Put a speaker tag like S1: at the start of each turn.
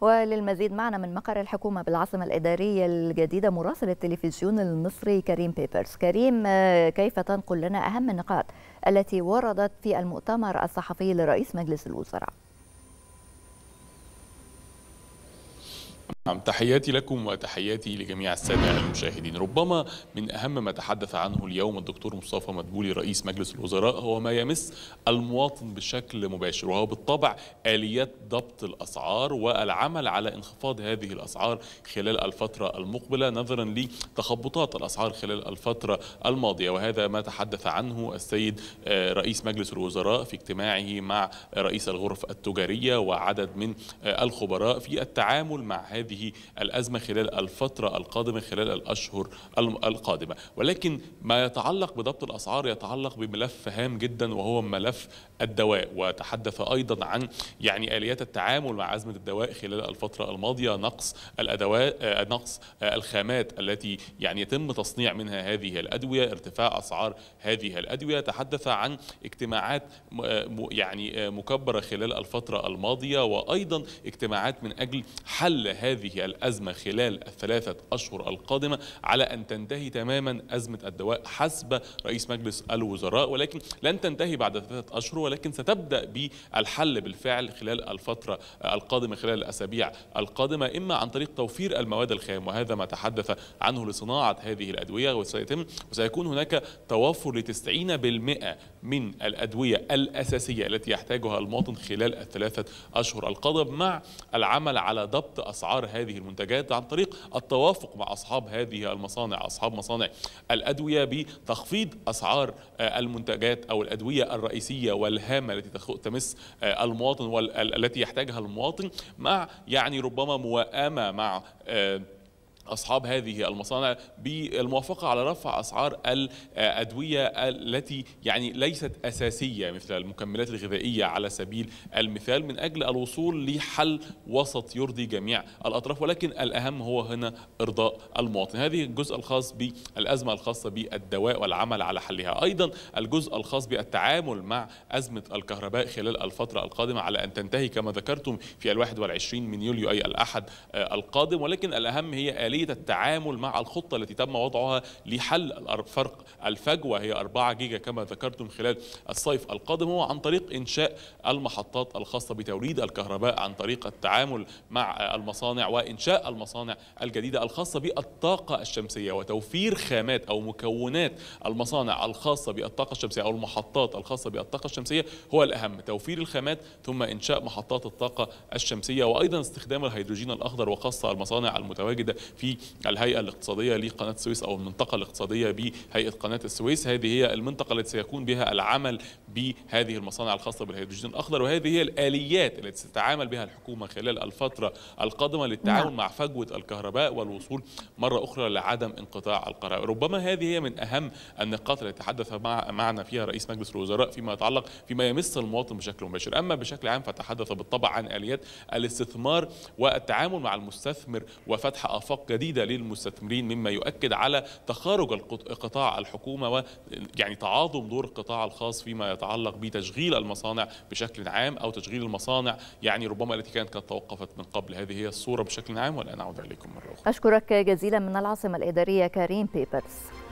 S1: وللمزيد معنا من مقر الحكومة بالعاصمة الإدارية الجديدة مراسل التلفزيون المصري كريم بيبرز كريم آه، كيف تنقل لنا أهم النقاط التي وردت في المؤتمر الصحفي لرئيس مجلس الوزراء نعم تحياتي لكم وتحياتي لجميع السادة المشاهدين ربما من أهم ما تحدث عنه اليوم الدكتور مصطفى مدبولي رئيس مجلس الوزراء هو ما يمس المواطن بشكل مباشر وهو بالطبع آليات ضبط الأسعار والعمل على انخفاض هذه الأسعار خلال الفترة المقبلة نظرا لتخبطات الأسعار خلال الفترة الماضية وهذا ما تحدث عنه السيد آه، رئيس مجلس الوزراء في اجتماعه مع رئيس الغرف التجارية وعدد من آه، الخبراء في التعامل مع هذه هذه الأزمة خلال الفترة القادمة خلال الأشهر القادمة ولكن ما يتعلق بضبط الأسعار يتعلق بملف هام جدا وهو ملف الدواء وتحدث أيضا عن يعني آليات التعامل مع أزمة الدواء خلال الفترة الماضية نقص الأدوات آه، نقص آه، الخامات التي يعني يتم تصنيع منها هذه الأدوية ارتفاع أسعار هذه الأدوية تحدث عن اجتماعات آه، يعني مكبرة خلال الفترة الماضية وأيضا اجتماعات من أجل حل هذه هذه الأزمة خلال الثلاثة أشهر القادمة على أن تنتهي تماما أزمة الدواء حسب رئيس مجلس الوزراء ولكن لن تنتهي بعد ثلاثة أشهر ولكن ستبدأ بالحل بالفعل خلال الفترة القادمة خلال الأسابيع القادمة إما عن طريق توفير المواد الخام وهذا ما تحدث عنه لصناعة هذه الأدوية وسيتم وسيكون هناك توفر لتسعين بالمئة من الأدوية الأساسية التي يحتاجها المواطن خلال الثلاثة أشهر القادمة مع العمل على ضبط أسعار هذه هذه المنتجات عن طريق التوافق مع أصحاب هذه المصانع أصحاب مصانع الأدوية بتخفيض أسعار آه، المنتجات أو الأدوية الرئيسية والهامة التي تمس آه، المواطن والتي يحتاجها المواطن مع يعني ربما موائمة مع آه، أصحاب هذه المصانع بالموافقة على رفع أسعار الأدوية التي يعني ليست أساسية مثل المكملات الغذائية على سبيل المثال من أجل الوصول لحل وسط يرضي جميع الأطراف ولكن الأهم هو هنا إرضاء المواطن هذه الجزء الخاص بالأزمة الخاصة بالدواء والعمل على حلها أيضا الجزء الخاص بالتعامل مع أزمة الكهرباء خلال الفترة القادمة على أن تنتهي كما ذكرتم في الواحد والعشرين من يوليو أي الأحد القادم ولكن الأهم هي آلية عملية التعامل مع الخطة التي تم وضعها لحل فرق الفجوة هي 4 جيجا كما ذكرتم خلال الصيف القادم هو عن طريق إنشاء المحطات الخاصة بتوريد الكهرباء عن طريق التعامل مع المصانع وإنشاء المصانع الجديدة الخاصة بالطاقة الشمسية وتوفير خامات أو مكونات المصانع الخاصة بالطاقة الشمسية أو المحطات الخاصة بالطاقة الشمسية هو الأهم توفير الخامات ثم إنشاء محطات الطاقة الشمسية وأيضا استخدام الهيدروجين الأخضر وخاصة المصانع المتواجدة في الهيئه الاقتصاديه لقناه السويس او المنطقه الاقتصاديه بهيئه قناه السويس هذه هي المنطقه التي سيكون بها العمل بهذه المصانع الخاصه بالهيدروجين الاخضر وهذه هي الاليات التي ستتعامل بها الحكومه خلال الفتره القادمه للتعاون نعم. مع فجوه الكهرباء والوصول مره اخرى لعدم انقطاع القرار ربما هذه هي من اهم النقاط التي تحدث معنا فيها رئيس مجلس الوزراء فيما يتعلق فيما يمس المواطن بشكل مباشر اما بشكل عام فتحدث بالطبع عن اليات الاستثمار والتعامل مع المستثمر وفتح افاق جديدة للمستثمرين مما يؤكد على تخارج قطاع الحكومة ويعني تعاظم دور القطاع الخاص فيما يتعلق بتشغيل المصانع بشكل عام أو تشغيل المصانع يعني ربما التي كانت قد توقفت من قبل هذه هي الصورة بشكل عام والآن أعود إليكم مرة أخرى أشكرك جزيلا من العاصمة الإدارية كريم بيبرز